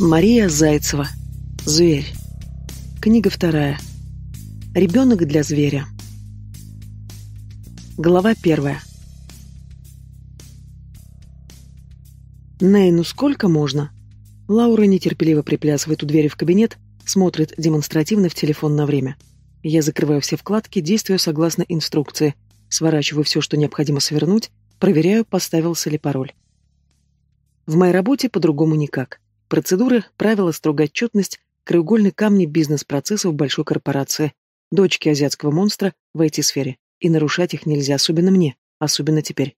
Мария Зайцева. Зверь. Книга вторая. Ребенок для зверя. Глава первая. Ней, ну сколько можно? Лаура нетерпеливо приплясывает у двери в кабинет, смотрит демонстративно в телефон на время. Я закрываю все вкладки, действую согласно инструкции, сворачиваю все, что необходимо свернуть, проверяю, поставился ли пароль. В моей работе по-другому никак. Процедуры, правила, строгая отчетность, краеугольные камни бизнес-процессов большой корпорации, дочки азиатского монстра в IT-сфере. И нарушать их нельзя, особенно мне, особенно теперь.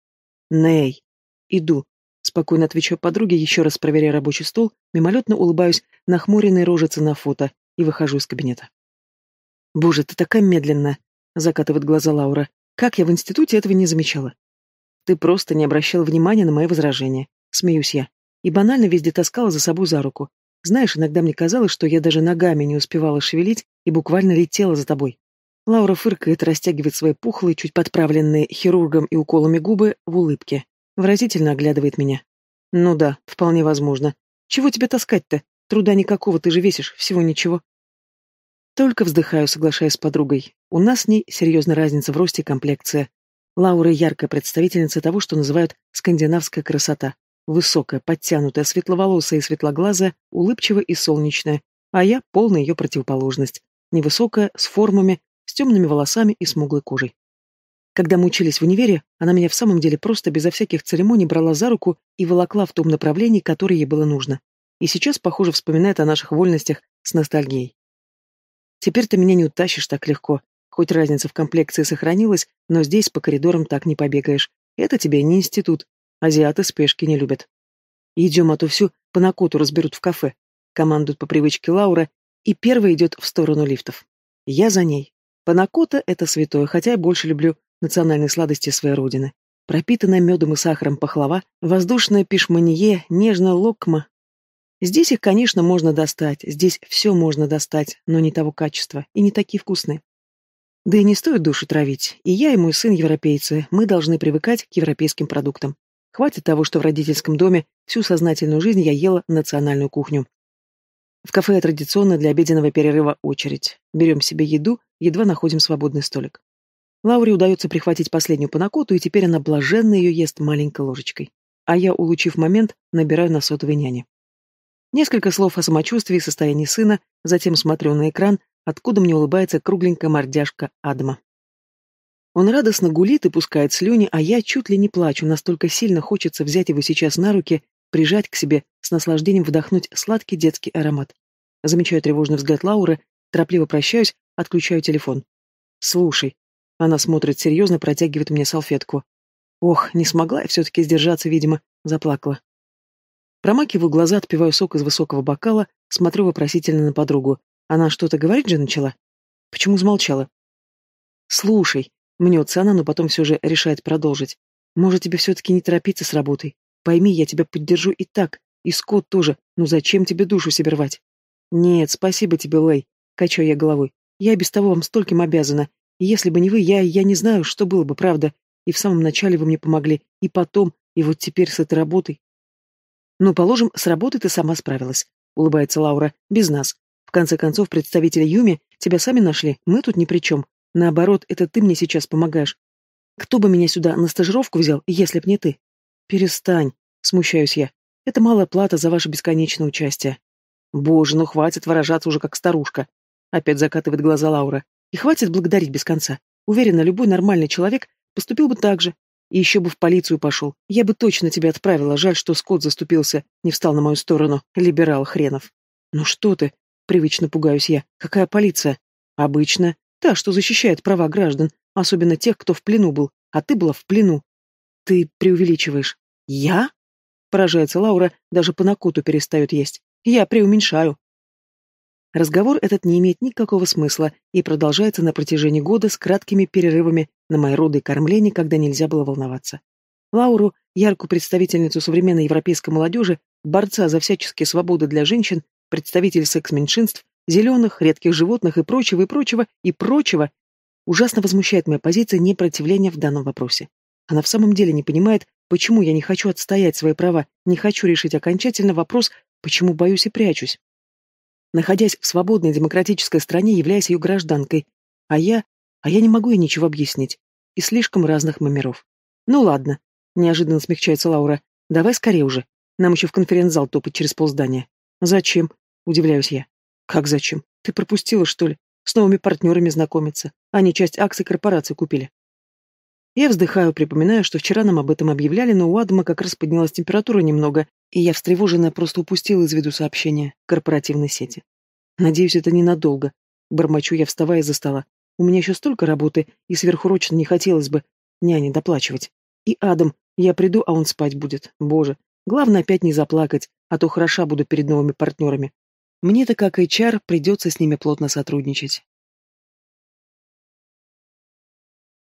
Ней. Иду. Спокойно отвечаю подруге, еще раз проверяя рабочий стол, мимолетно улыбаюсь, нахмуренной рожицы на фото, и выхожу из кабинета. «Боже, ты такая медленная!» — закатывает глаза Лаура. «Как я в институте этого не замечала?» «Ты просто не обращал внимания на мои возражения», — смеюсь я и банально везде таскала за собой за руку. Знаешь, иногда мне казалось, что я даже ногами не успевала шевелить и буквально летела за тобой. Лаура фыркает, растягивает свои пухлые, чуть подправленные хирургом и уколами губы в улыбке. Выразительно оглядывает меня. Ну да, вполне возможно. Чего тебя таскать-то? Труда никакого, ты же весишь, всего ничего. Только вздыхаю, соглашаясь с подругой. У нас с ней серьезная разница в росте и комплекции. Лаура яркая представительница того, что называют скандинавская красота. Высокая, подтянутая, светловолосая и светлоглазая, улыбчивая и солнечная, а я — полная ее противоположность. Невысокая, с формами, с темными волосами и смуглой кожей. Когда мы учились в универе, она меня в самом деле просто безо всяких церемоний брала за руку и волокла в том направлении, которое ей было нужно. И сейчас, похоже, вспоминает о наших вольностях с ностальгией. Теперь ты меня не утащишь так легко. Хоть разница в комплекции сохранилась, но здесь по коридорам так не побегаешь. Это тебе не институт, Азиаты спешки не любят. Идем, а то всю панакоту разберут в кафе. командуют по привычке Лаура, и первая идет в сторону лифтов. Я за ней. Панакота — это святое, хотя я больше люблю национальные сладости своей родины. Пропитанная медом и сахаром пахлава, воздушная пишманье, нежная локма. Здесь их, конечно, можно достать, здесь все можно достать, но не того качества и не такие вкусные. Да и не стоит душу травить. И я, и мой сын европейцы, мы должны привыкать к европейским продуктам. Хватит того, что в родительском доме всю сознательную жизнь я ела национальную кухню. В кафе традиционно для обеденного перерыва очередь. Берем себе еду, едва находим свободный столик. Лауре удается прихватить последнюю панакоту, и теперь она блаженно ее ест маленькой ложечкой. А я, улучив момент, набираю на сотовой няне. Несколько слов о самочувствии и состоянии сына, затем смотрю на экран, откуда мне улыбается кругленькая мордяшка Адма. Он радостно гулит и пускает слюни, а я чуть ли не плачу, настолько сильно хочется взять его сейчас на руки, прижать к себе, с наслаждением вдохнуть сладкий детский аромат. Замечаю тревожный взгляд Лауры, торопливо прощаюсь, отключаю телефон. «Слушай». Она смотрит серьезно, протягивает мне салфетку. Ох, не смогла я все-таки сдержаться, видимо, заплакала. Промакиваю глаза, отпиваю сок из высокого бокала, смотрю вопросительно на подругу. Она что-то говорить же начала? Почему замолчала? «Слушай», Мнется она, но потом все же решает продолжить. Может, тебе все-таки не торопиться с работой. Пойми, я тебя поддержу и так, и Скотт тоже. Но ну, зачем тебе душу себе рвать? Нет, спасибо тебе, Лэй. Качаю я головой. Я без того вам стольким обязана. И если бы не вы, я, я не знаю, что было бы, правда. И в самом начале вы мне помогли, и потом, и вот теперь с этой работой. Ну, положим, с работой ты сама справилась, улыбается Лаура, без нас. В конце концов, представители Юми тебя сами нашли, мы тут ни при чем. Наоборот, это ты мне сейчас помогаешь. Кто бы меня сюда на стажировку взял, если б не ты? Перестань, смущаюсь я. Это малая плата за ваше бесконечное участие. Боже, ну хватит выражаться уже как старушка. Опять закатывает глаза Лаура. И хватит благодарить без конца. Уверена, любой нормальный человек поступил бы так же. И еще бы в полицию пошел. Я бы точно тебя отправила. Жаль, что Скотт заступился, не встал на мою сторону. Либерал хренов. Ну что ты? Привычно пугаюсь я. Какая полиция? Обычно. Та, что защищает права граждан, особенно тех, кто в плену был, а ты была в плену. Ты преувеличиваешь. Я? Поражается Лаура, даже по накоту перестает есть. Я преуменьшаю. Разговор этот не имеет никакого смысла и продолжается на протяжении года с краткими перерывами на мои роды и кормление, когда нельзя было волноваться. Лауру, яркую представительницу современной европейской молодежи, борца за всяческие свободы для женщин, представитель секс-меньшинств, зеленых, редких животных и прочего, и прочего, и прочего, ужасно возмущает моя позиция непротивления в данном вопросе. Она в самом деле не понимает, почему я не хочу отстоять свои права, не хочу решить окончательно вопрос, почему боюсь и прячусь. Находясь в свободной демократической стране, являясь ее гражданкой, а я... а я не могу ей ничего объяснить. И слишком разных номеров. Ну ладно, неожиданно смягчается Лаура. Давай скорее уже. Нам еще в конференц-зал топать через полздания. Зачем? Удивляюсь я. Как зачем? Ты пропустила, что ли? С новыми партнерами знакомиться. Они часть акций корпорации купили. Я вздыхаю, припоминая, что вчера нам об этом объявляли, но у Адама как раз поднялась температура немного, и я встревоженная просто упустила из виду сообщение корпоративной сети. Надеюсь, это ненадолго. Бормочу я, вставая из-за стола. У меня еще столько работы, и сверхурочно не хотелось бы няне доплачивать. И Адам, я приду, а он спать будет. Боже, главное опять не заплакать, а то хороша буду перед новыми партнерами. Мне-то как HR придется с ними плотно сотрудничать.